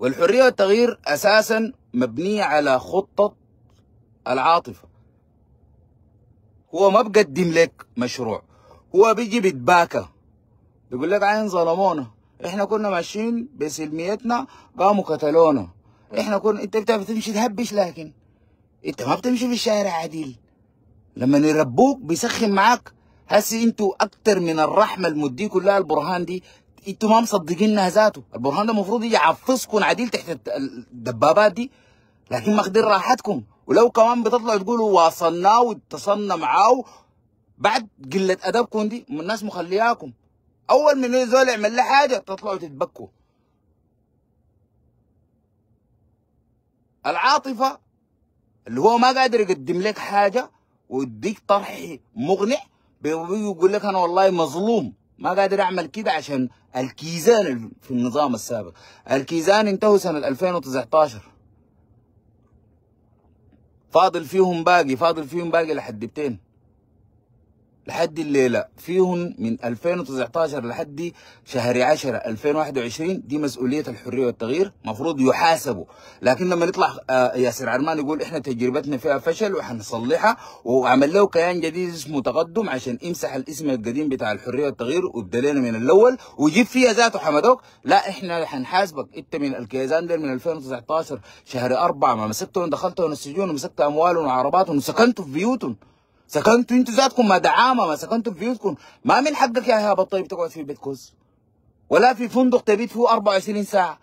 والحرية والتغيير أساسا مبنية على خطة العاطفة هو ما بقدم لك مشروع هو بيجي بيتباكى بيقول لك عين ظلمونا احنا كنا ماشيين بسلميتنا قاموا قتلونا احنا كنا انت بتمشي تهبش لكن انت ما بتمشي في الشارع عديل لما يربوك بيسخن معاك هسي انتوا اكتر من الرحمه المدي كلها البرهان دي انتوا ما مصدقينها ذاته البرهان ده المفروض يجي عفصكم عديل تحت الدبابات دي لكن ماخدين راحتكم ولو كمان بتطلعوا تقولوا واصلناه واتصلنا معاه بعد قله ادبكم دي الناس مخلياكم اول من زول يعمل له حاجه تطلعوا تتبكوا العاطفه اللي هو ما قادر يقدم لك حاجه ويديك طرح مقنع بيقول لك انا والله مظلوم ما قادر اعمل كده عشان الكيزان في النظام السابق الكيزان انتهوا سنة 2019 فاضل فيهم باقي فاضل فيهم باقي لحد بتين لحد الليله فيهم من 2019 لحد شهر 10 2021 دي مسؤوليه الحريه والتغيير مفروض يحاسبوا لكن لما نطلع آه، ياسر عرمان يقول احنا تجربتنا فيها فشل وحنصلحها وعمل له كيان جديد اسمه تقدم عشان يمسح الاسم القديم بتاع الحريه والتغيير ويبدا من الاول ويجيب فيها ذاته حمدوك لا احنا حنحاسبك انت من الكيزان ده من 2019 شهر 4 ما مسكتهم دخلتهم السجون ومسكت اموالهم وعرباتهم وسكنتهم في بيوتهم سكنتوا انتوا ذاتكم ما دعامه ما سكنتوا بيوتكم ما من حقك يا ايهاب الطيب تقعد في بيت كوز ولا في فندق تبيت فيه 24 ساعه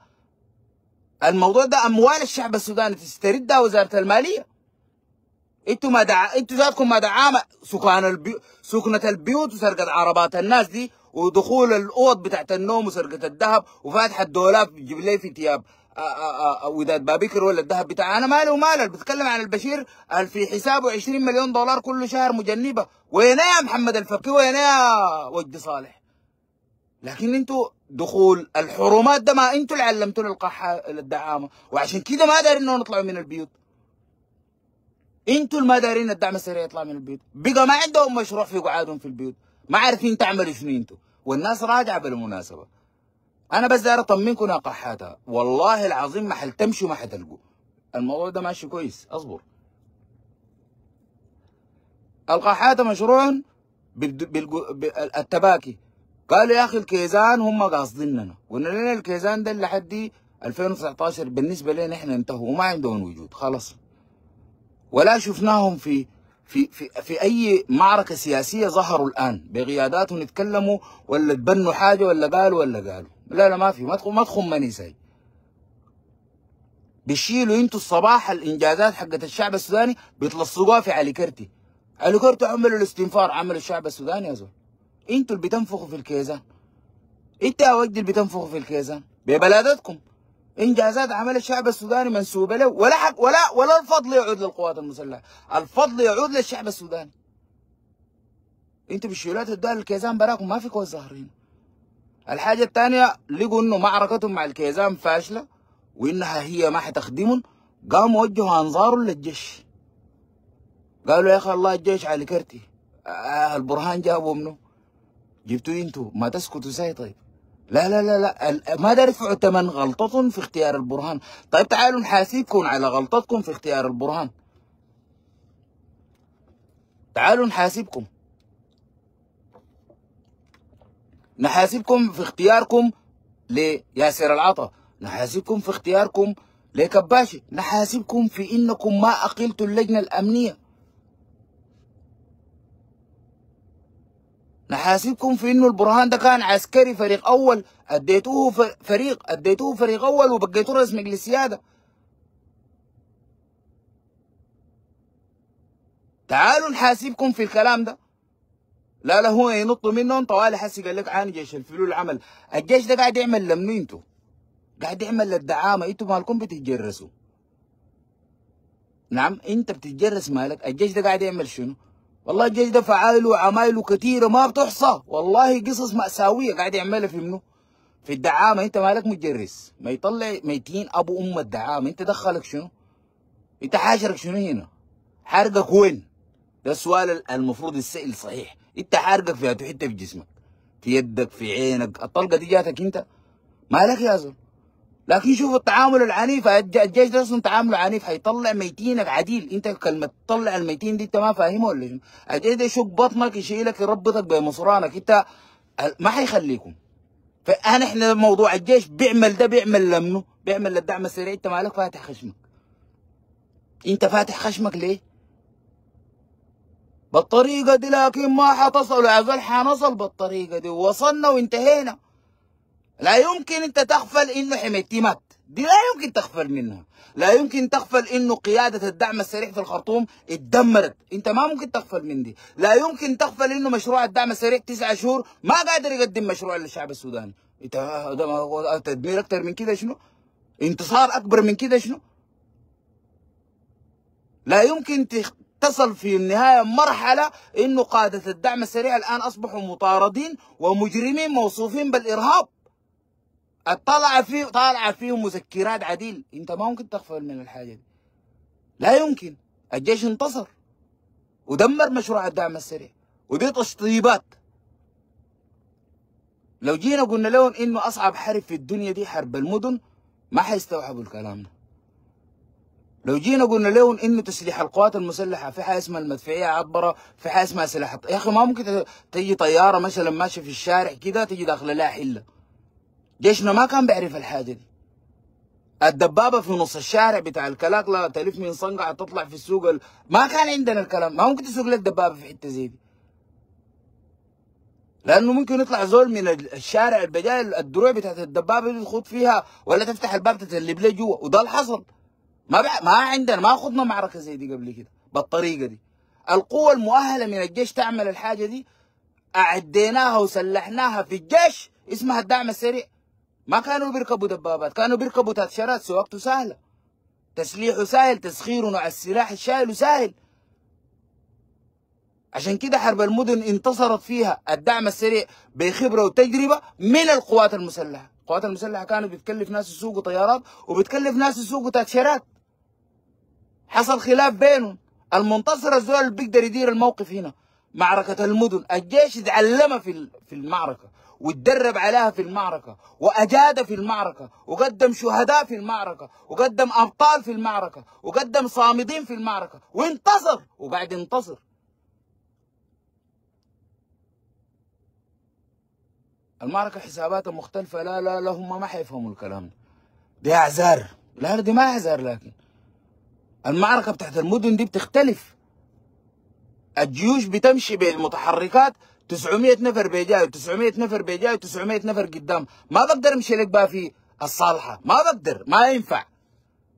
الموضوع ده اموال الشعب السوداني تستردها وزاره الماليه انتوا ما دع انتوا ذاتكم ما دعامه سكان البيو... سكنه البيوت وسرقه عربات الناس دي ودخول الاوض بتاعت النوم وسرقه الذهب وفاتحه الدولاب يجيب لي في ثياب آه، آه، آه، وداد بابكر ولا الذهب بتاع انا مالي وماله بتكلم عن البشير في حسابه 20 مليون دولار كل شهر مجنبه وين يا محمد الفقي وين يا وجدي صالح لكن انتوا دخول الحرمات ده ما انتوا اللي علمتونا القحة الدعامه وعشان كده ما دارين انه نطلعوا من البيوت انتوا اللي ما دارين الدعم السريع يطلع من البيوت بقى ما عندهم مشروع في قعادهم في البيوت ما عارفين تعملوا شنو انتوا والناس راجعه بالمناسبه انا بس داير اطمنكم يا قحاته والله العظيم ما حلتمشوا ما حتلقوا الموضوع ده ماشي كويس اصبر القحاته مشروع بالتباكي قالوا يا اخي الكيزان هم قاصديننا قلنا لنا الكيزان ده اللي لحد 2019 بالنسبه لنا احنا انتهوا وما عندهم وجود خلاص ولا شفناهم في في في في اي معركه سياسيه ظهروا الان بقياداتهم يتكلموا ولا تبنوا حاجه ولا قالوا ولا قالوا لا لا ما في ما ما تخمني زي بتشيلوا انتوا الصباح الانجازات حقت الشعب السوداني بتلصقوها في علي كرتي علي كرتي عملوا الاستنفار عملوا الشعب السوداني يا زول انتوا اللي بتنفخوا في الكيزان انت يا وجدي اللي بتنفخوا في الكيزان ببلادتكم انجازات عمل الشعب السوداني منسوبه له ولا حق ولا ولا الفضل يعود للقوات المسلحه الفضل يعود للشعب السوداني انتوا بتشيلوا الدول الكيزان براكم ما في كوز ظاهرين الحاجة الثانية لقوا انه معركتهم مع الكيزان فاشلة وانها هي ما حتخدمهم قاموا وجهوا انظاروا للجيش قالوا يا اخي الله الجيش على كرتي آه البرهان جابوا منه جبتوا انتوا ما تسكتوا ساي طيب لا لا لا لا ما دارفعوا ثمن غلطتهم في اختيار البرهان طيب تعالوا نحاسبكم على غلطتكم في اختيار البرهان تعالوا نحاسبكم نحاسبكم في اختياركم لياسر العطا نحاسبكم في اختياركم لكباشي نحاسبكم في انكم ما اقلتوا اللجنه الامنيه نحاسبكم في انه البرهان ده كان عسكري فريق اول اديتوه فريق اديتوه فريق اول وبقيتوه رئيس مجلس سياده تعالوا نحاسبكم في الكلام ده لا لا هو ينط منهم طوال حسي قال لك عاني جيش الفلول العمل الجيش ده قاعد يعمل لمنو انتوا قاعد يعمل للدعامة انتوا مالكم بتتجرسوا نعم انت بتتجرس مالك الجيش ده قاعد يعمل شنو والله الجيش ده فعاله وعمايله كثيره ما بتحصى والله قصص ماساويه قاعد يعملها في منو في الدعامه انت مالك متجرس ما يطلع ميتين ابو ام الدعامه انت دخلك شنو انت حاشرك شنو هنا حرقك وين ده السؤال المفروض السائل صحيح انت حارقك فيها حته في جسمك في يدك في عينك الطلقه دي جاتك انت مالك يا زلمه لكن شوف التعامل العنيف الجيش ده اصلا تعامله عنيف حيطلع ميتينك عديل انت كلمه تطلع الميتين دي انت ما فاهمها ولا شنو الجيش ده يشق بطنك يشيلك يربطك بمصرانك انت ما حيخليكم فانا احنا موضوع الجيش بيعمل ده بيعمل لمنه بيعمل للدعم السريع انت مالك فاتح خشمك انت فاتح خشمك ليه؟ بالطريقة دي لكن ما حتصل على الأقل حنصل بالطريقة دي وصلنا وانتهينا لا يمكن انت تغفل انه حميتي مات دي لا يمكن تغفل منها لا يمكن تغفل انه قيادة الدعم السريع في الخرطوم اتدمرت انت ما ممكن تغفل من دي لا يمكن تغفل انه مشروع الدعم السريع تسعة شهور ما قادر يقدم مشروع للشعب السوداني انت تدمير اكتر من كده شنو انتصار اكبر من كده شنو لا يمكن تصل في النهاية مرحلة أنه قادة الدعم السريع الآن أصبحوا مطاردين ومجرمين موصوفين بالإرهاب طلع فيه طالعة فيهم مذكرات عديل أنت ما ممكن تغفل من الحاجة دي لا يمكن الجيش انتصر ودمر مشروع الدعم السريع ودي تشطيبات لو جينا قلنا لهم انه اصعب حرب في الدنيا دي حرب المدن ما حيستوعبوا الكلام ده لو جينا قلنا لهم انه تسليح القوات المسلحه في حاجه اسمها المدفعيه عبره في حاجه اسمها سلاح يا اخي ما ممكن تجي طياره مثلا ماشيه في الشارع كده تجي داخله لها حله جيشنا ما كان بيعرف الحاجه دي الدبابه في نص الشارع بتاع الكلاكلا تلف من صنقع تطلع في السوق ال... ما كان عندنا الكلام ما ممكن تسوق لك دبابه في حته زي دي لانه ممكن يطلع زول من الشارع البجاي الدروع بتاعت الدبابه اللي تخوض فيها ولا تفتح الباب تتلب ليه جوا وده اللي حصل ما بع... ما عندنا ما خضنا معركه زي دي قبل كده بالطريقه دي القوة المؤهلة من الجيش تعمل الحاجة دي أعديناها وسلحناها في الجيش اسمها الدعم السريع ما كانوا بيركبوا دبابات كانوا بيركبوا تاتشرات سواقته سهلة تسليحه سهل تسخيره نوع السلاح الشايل سهل عشان كده حرب المدن انتصرت فيها الدعم السريع بخبرة وتجربة من القوات المسلحة القوات المسلحة كانوا بتكلف ناس يسوقوا طيارات وبتكلف ناس يسوقوا تاتشرات حصل خلاف بينهم المنتصر الزول بيقدر يدير الموقف هنا معركة المدن الجيش اتعلم في في المعركة واتدرب عليها في المعركة وأجاد في المعركة وقدم شهداء في المعركة وقدم أبطال في المعركة وقدم صامدين في المعركة وانتصر وبعد انتصر المعركة حساباتها مختلفة لا لا لا هم ما حيفهموا الكلام ده دي أعذار لا دي ما أعذار لكن المعركة بتاعت المدن دي بتختلف الجيوش بتمشي بالمتحركات 900 نفر بيجاي و900 نفر بيجاي و900 نفر قدام ما بقدر امشي لك بقى في الصالحة ما بقدر ما ينفع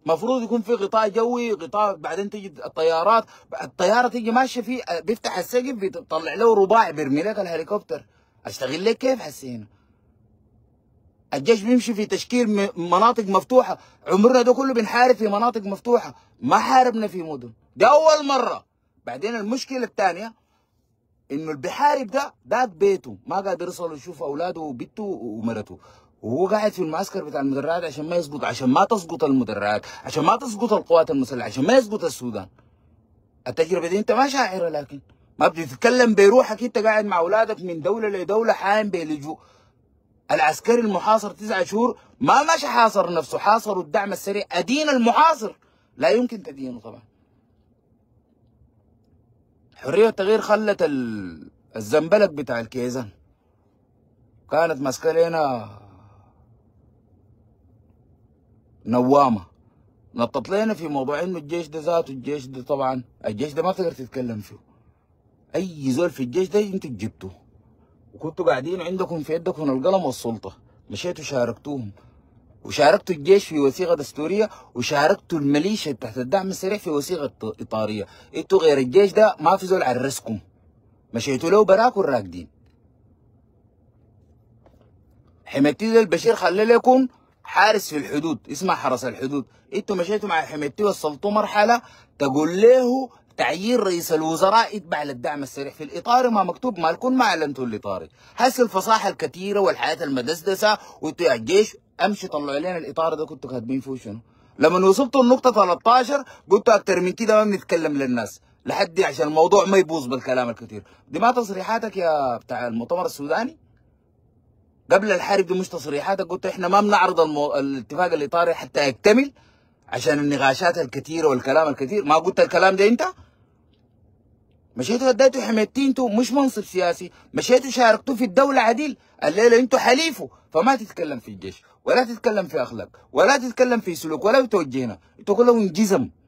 مفروض يكون في غطاء جوي غطاء بعدين تجي الطيارات الطياره تجي ماشيه في بيفتح السقف بيطلع له رباعي بيرمي لك الهليكوبتر اشتغل لك كيف حسين الجيش بيمشي في تشكيل مناطق مفتوحه عمرنا ده كله بنحارب في مناطق مفتوحه ما حاربنا في مدن ده اول مره بعدين المشكله الثانيه انه اللي ده ذات بيته ما قادر يوصل يشوف اولاده وبنته ومرته وهو قاعد في المعسكر بتاع المدرعات عشان ما يسقط عشان ما تسقط المدرعات عشان ما تسقط القوات المسلحه عشان ما يسقط السودان التجربه دي انت ما شاعره لكن ما بتتكلم بروحك انت قاعد مع اولادك من دوله لدوله حايم بيلجوء العسكري المحاصر تسعة شهور ما مش حاصر نفسه حاصروا الدعم السريع أدين المحاصر لا يمكن تدينه طبعا حرية التغيير خلت الزنبلك بتاع الكيزان كانت ماسكة لنا نوامة نطت لنا في موضوع انه الجيش ده ذاته الجيش ده طبعا الجيش ده ما تقدر تتكلم فيه اي زول في الجيش ده انت جبته وكنتوا قاعدين عندكم في يدكم القلم والسلطه مشيتوا شاركتوهم وشاركتوا الجيش في وثيقه دستوريه وشاركتوا الميليشيا تحت الدعم السريع في وثيقه اطاريه انتوا غير الجيش ده ما في زول عرسكم مشيتوا له براكم راكدين حميتي البشير خلى لكم حارس في الحدود اسمه حرس الحدود انتوا مشيتوا مع حميتي وصلتوا مرحله تقول له تعيين رئيس الوزراء يتبع للدعم السريع في الاطار ما مكتوب مالكم ما اعلنتوا الاطار هسه الفصاحه الكثيره والحياه المدسدسه وانتوا يا جيش امشي طلعوا علينا الاطار ده كنتوا كاتبين فيه شنو لما وصلتوا النقطه 13 قلتوا اكثر من كده ما بنتكلم للناس لحد عشان الموضوع ما يبوظ بالكلام الكثير دي ما تصريحاتك يا بتاع المؤتمر السوداني قبل الحرب دي مش تصريحاتك قلت احنا ما بنعرض المو... الاتفاق الاطاري حتى يكتمل عشان النقاشات الكثيره والكلام الكثير ما قلت الكلام ده انت مشيتوا اديتوا حمايتي مش منصب سياسي مشيتوا شاركتوا في الدوله عديل الليله انتوا حليفه فما تتكلم في الجيش ولا تتكلم في اخلاق ولا تتكلم في سلوك ولا بتوجهنا انتوا كلهم جزم